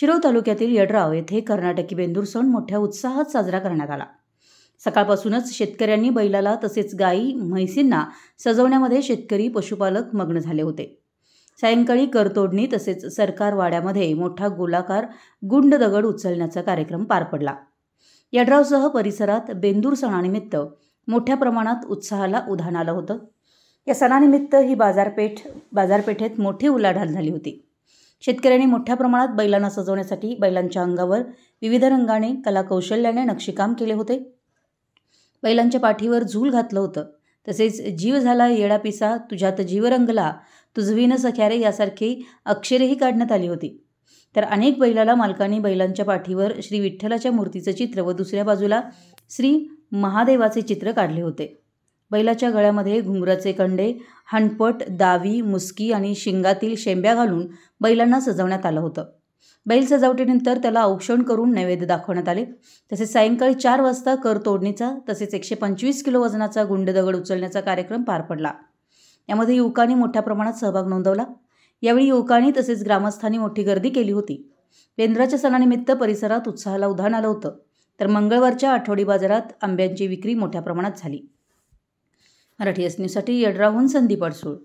शिरोळ तालुक्यातील यड्राव येथे कर्नाटकी बेंदूर सण मोठ्या उत्साहात साजरा करण्यात आला सकाळपासूनच शेतकऱ्यांनी बैलाला तसेच गाई म्हैसींना सजवण्यामध्ये शेतकरी पशुपालक मग्न झाले होते सायंकाळी करतोडणी तसेच सरकार वाड्यामध्ये मोठा गोलाकार गुंड दगड उचलण्याचा कार्यक्रम पार पडला यड्रावसह परिसरात बेंदूर सणानिमित्त मोठ्या प्रमाणात उत्साहाला उधाण आलं होतं या सणानिमित्त ही बाजारपेठ बाजारपेठेत मोठी उलाढाल झाली होती शेतकऱ्यांनी मोठ्या प्रमाणात बैलांना सजवण्यासाठी बैलांच्या अंगावर विविध रंगाने कलाकौशल्याने नक्षीकाम केले होते बैलांच्या पाठीवर झूल घातलं होतं तसेच जीव झाला येडा पिसा तुझ्यात जीव रंगला तुझवीनं सख्यारे यासारखी अक्षरेही काढण्यात आली होती तर अनेक बैलाला मालकांनी बैलांच्या पाठीवर श्री विठ्ठलाच्या मूर्तीचं चित्र व दुसऱ्या बाजूला श्री महादेवाचे चित्र काढले होते बैलाच्या गळ्यामध्ये घुंगराचे कंडे हणपट दावी मुसकी आणि शिंगातील शेंब्या घालून बैलांना सजवण्यात आलं होतं बैल सजावटीनंतर त्याला औक्षण करून नैवेद्य दाखवण्यात आले तसेच सायंकाळी चार वाजता कर तोडणीचा तसेच एकशे पंचवीस किलो वजनाचा गुंड दगड उचलण्याचा कार्यक्रम पार पडला यामध्ये युवकांनी मोठ्या प्रमाणात सहभाग नोंदवला यावेळी युवकांनी तसेच ग्रामस्थांनी मोठी गर्दी केली होती वेंद्राच्या सणानिमित्त परिसरात उत्साहाला उधाण आलं होतं तर मंगळवारच्या आठवडी बाजारात आंब्यांची विक्री मोठ्या प्रमाणात झाली मराठी असण्यासाठी यड्राहून येडराहून संदीप अडसूळ